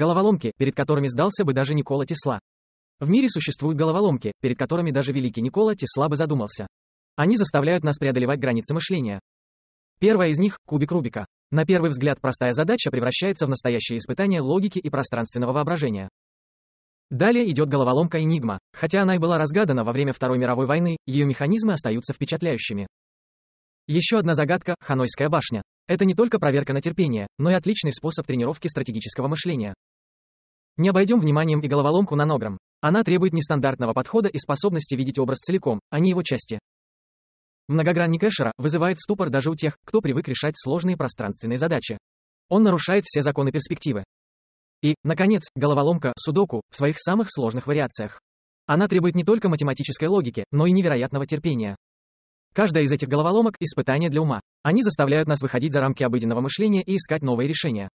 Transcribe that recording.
Головоломки, перед которыми сдался бы даже Никола Тесла. В мире существуют головоломки, перед которыми даже великий Никола Тесла бы задумался. Они заставляют нас преодолевать границы мышления. Первая из них – кубик Рубика. На первый взгляд простая задача превращается в настоящее испытание логики и пространственного воображения. Далее идет головоломка «Энигма». Хотя она и была разгадана во время Второй мировой войны, ее механизмы остаются впечатляющими. Еще одна загадка – Ханойская башня. Это не только проверка на терпение, но и отличный способ тренировки стратегического мышления. Не обойдем вниманием и головоломку нанограмм. Она требует нестандартного подхода и способности видеть образ целиком, а не его части. Многогранник Эшера вызывает ступор даже у тех, кто привык решать сложные пространственные задачи. Он нарушает все законы перспективы. И, наконец, головоломка Судоку в своих самых сложных вариациях. Она требует не только математической логики, но и невероятного терпения. Каждая из этих головоломок – испытание для ума. Они заставляют нас выходить за рамки обыденного мышления и искать новые решения.